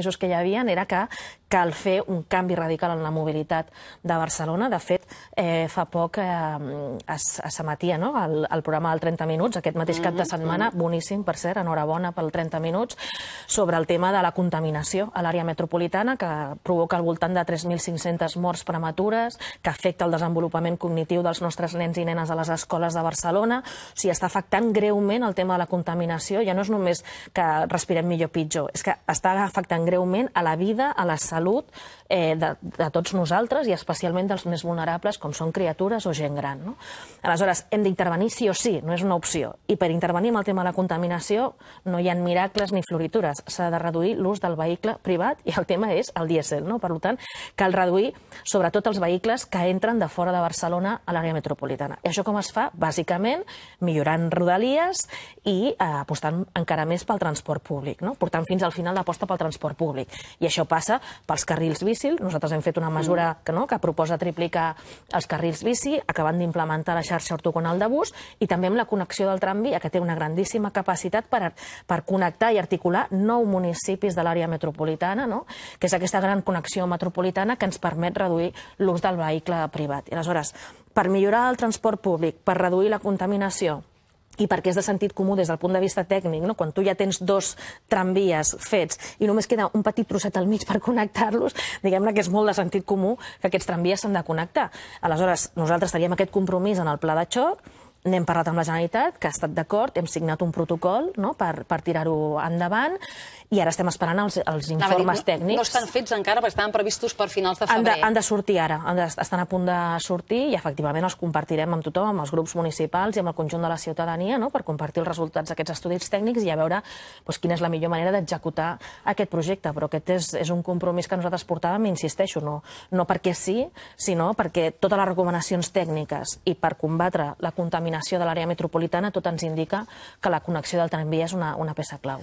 esos que ya habían, era acá. cal fer un canvi radical en la mobilitat de Barcelona. De fet, eh, fa poc eh, es, es emetia no? el, el programa del 30 Minuts, aquest mateix cap de mm-hmm, setmana, mm-hmm. boníssim, per cert, enhorabona pel 30 Minuts, sobre el tema de la contaminació a l'àrea metropolitana, que provoca al voltant de 3.500 morts prematures, que afecta el desenvolupament cognitiu dels nostres nens i nenes a les escoles de Barcelona. O sigui, està afectant greument el tema de la contaminació. Ja no és només que respirem millor o pitjor, és que està afectant greument a la vida, a la salut, salut eh, de, de tots nosaltres i especialment dels més vulnerables, com són criatures o gent gran. No? Aleshores, hem d'intervenir sí o sí, no és una opció. I per intervenir en el tema de la contaminació no hi ha miracles ni floritures. S'ha de reduir l'ús del vehicle privat i el tema és el dièsel. No? Per tant, cal reduir sobretot els vehicles que entren de fora de Barcelona a l'àrea metropolitana. I això com es fa? Bàsicament millorant rodalies i eh, apostant encara més pel transport públic, no? portant fins al final l'aposta pel transport públic. I això passa pels carrils bici. Nosaltres hem fet una mesura mm. que, no, que proposa triplicar els carrils bici, acabant d'implementar la xarxa ortogonal de bus, i també amb la connexió del tramvia, que té una grandíssima capacitat per, per connectar i articular nou municipis de l'àrea metropolitana, no? que és aquesta gran connexió metropolitana que ens permet reduir l'ús del vehicle privat. I aleshores, per millorar el transport públic, per reduir la contaminació, i perquè és de sentit comú des del punt de vista tècnic, no? quan tu ja tens dos tramvies fets i només queda un petit trosset al mig per connectar-los, diguem-ne que és molt de sentit comú que aquests tramvies s'han de connectar. Aleshores, nosaltres teníem aquest compromís en el pla de xoc, n'hem parlat amb la Generalitat, que ha estat d'acord, hem signat un protocol no, per, per tirar-ho endavant, i ara estem esperant els, els informes dir, no, tècnics. No estan fets encara, perquè estaven previstos per finals de febrer. Han de, han de sortir ara, han de, estan a punt de sortir, i efectivament els compartirem amb tothom, amb els grups municipals i amb el conjunt de la ciutadania, no, per compartir els resultats d'aquests estudis tècnics i a veure doncs, quina és la millor manera d'executar aquest projecte. Però aquest és, és un compromís que nosaltres portàvem, insisteixo, no, no perquè sí, sinó perquè totes les recomanacions tècniques i per combatre la contaminació contaminació de l'àrea metropolitana, tot ens indica que la connexió del tramvia és una, una peça clau.